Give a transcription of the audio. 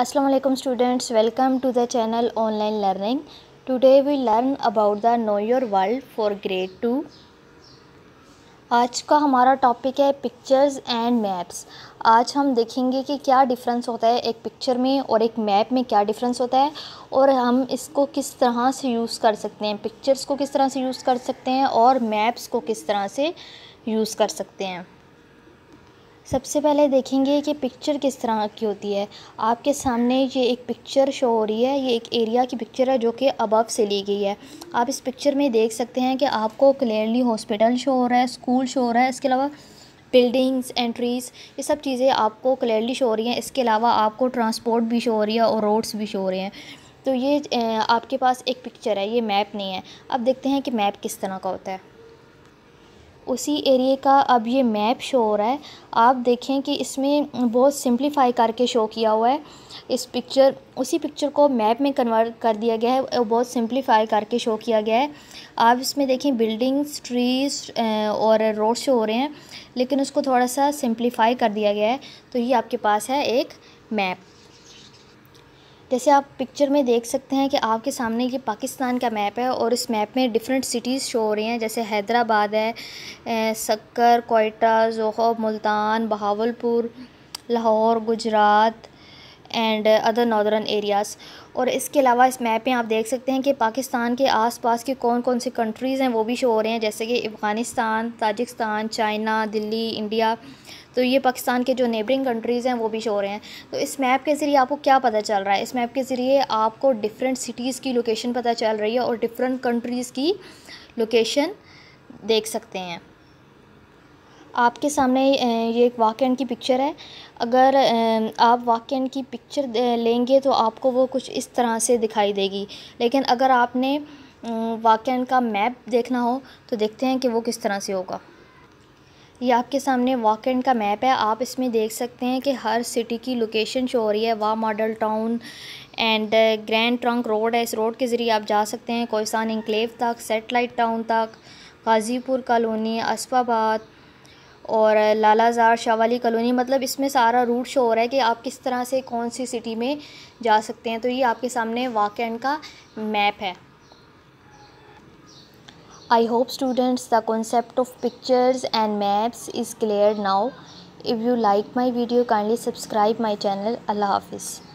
Assalamualaikum students welcome to the channel online learning today we learn about the know your world for grade 2 आज का हमारा topic है pictures and maps आज हम देखेंगे कि क्या डिफरेंस होता है एक पिक्चर में और एक मैप में क्या डिफरेंस होता है और हम इसको किस तरह से यूज़ कर सकते हैं पिक्चर्स को किस तरह से यूज़ कर सकते हैं और मैप्स को किस तरह से यूज़ कर सकते हैं सबसे पहले देखेंगे कि पिक्चर किस तरह की होती है आपके सामने ये एक पिक्चर शो हो रही है ये एक एरिया की पिक्चर है जो कि अबव से ली गई है आप इस पिक्चर में देख सकते हैं कि आपको क्लियरली हॉस्पिटल शो हो रहा है स्कूल शो हो रहा है इसके अलावा बिल्डिंग्स एंट्रीज़ ये सब चीज़ें आपको क्लियरली शो हो रही हैं इसके अलावा आपको ट्रांसपोर्ट भी शो हो रही है और रोड्स भी शो हो रहे हैं तो ये आपके पास एक पिक्चर है ये मैप नहीं है अब देखते हैं कि मैप किस तरह का होता है उसी एरिए का अब ये मैप शो हो रहा है आप देखें कि इसमें बहुत सिंप्लीफाई करके शो किया हुआ है इस पिक्चर उसी पिक्चर को मैप में कन्वर्ट कर दिया गया है बहुत सिंप्लीफाई करके शो किया गया है आप इसमें देखें बिल्डिंग्स ट्रीज और रोड शो हो रहे हैं लेकिन उसको थोड़ा सा सिंप्लीफाई कर दिया गया है तो ये आपके पास है एक मैप जैसे आप पिक्चर में देख सकते हैं कि आपके सामने ये पाकिस्तान का मैप है और इस मैप में डिफरेंट सिटीज़ शो हो रही हैं जैसे हैदराबाद है Sukkur Quetta Zhob Multan Bahawalpur Lahore Gujrat and other northern areas और इसके अलावा इस मैप में आप देख सकते हैं कि पाकिस्तान के आसपास के कौन कौन से कंट्रीज़ हैं वो भी शो हो रहे हैं जैसे कि अफ़गानिस्तान ताजिकस्तान चाइना दिल्ली इंडिया तो ये पाकिस्तान के जो नेबरिंग कंट्रीज़ हैं वो भी शो हो रहे हैं तो इस मैप के ज़रिए आपको क्या पता चल रहा है इस मैप के ज़रिए आपको डिफरेंट सिटीज़ की लोकेशन पता चल रही है और डिफरेंट कंट्रीज़ की लोकेशन देख सकते हैं आपके सामने ये एक वाक एंड की पिक्चर है अगर आप वाक की पिक्चर लेंगे तो आपको वो कुछ इस तरह से दिखाई देगी लेकिन अगर आपने वाक्य का मैप देखना हो तो देखते हैं कि वो किस तरह से होगा ये आपके सामने वाक का मैप है आप इसमें देख सकते हैं कि हर सिटी की लोकेशन शो हो रही है वाह model town and grand trunk road है इस रोड के ज़रिए आप जा सकते हैं कोयसान इंक्लेव तक सेटेलाइट टाउन तक गाज़ीपुर कॉलोनी असफाबाद और लालाजार शावाली कॉलोनी मतलब इसमें सारा रूट शो हो रहा है कि आप किस तरह से कौन सी सिटी में जा सकते हैं तो ये आपके सामने वाकैंड का मैप है I hope students the concept of pictures and maps is clear now if you like my video kindly subscribe my channel अल्लाह हाफिज़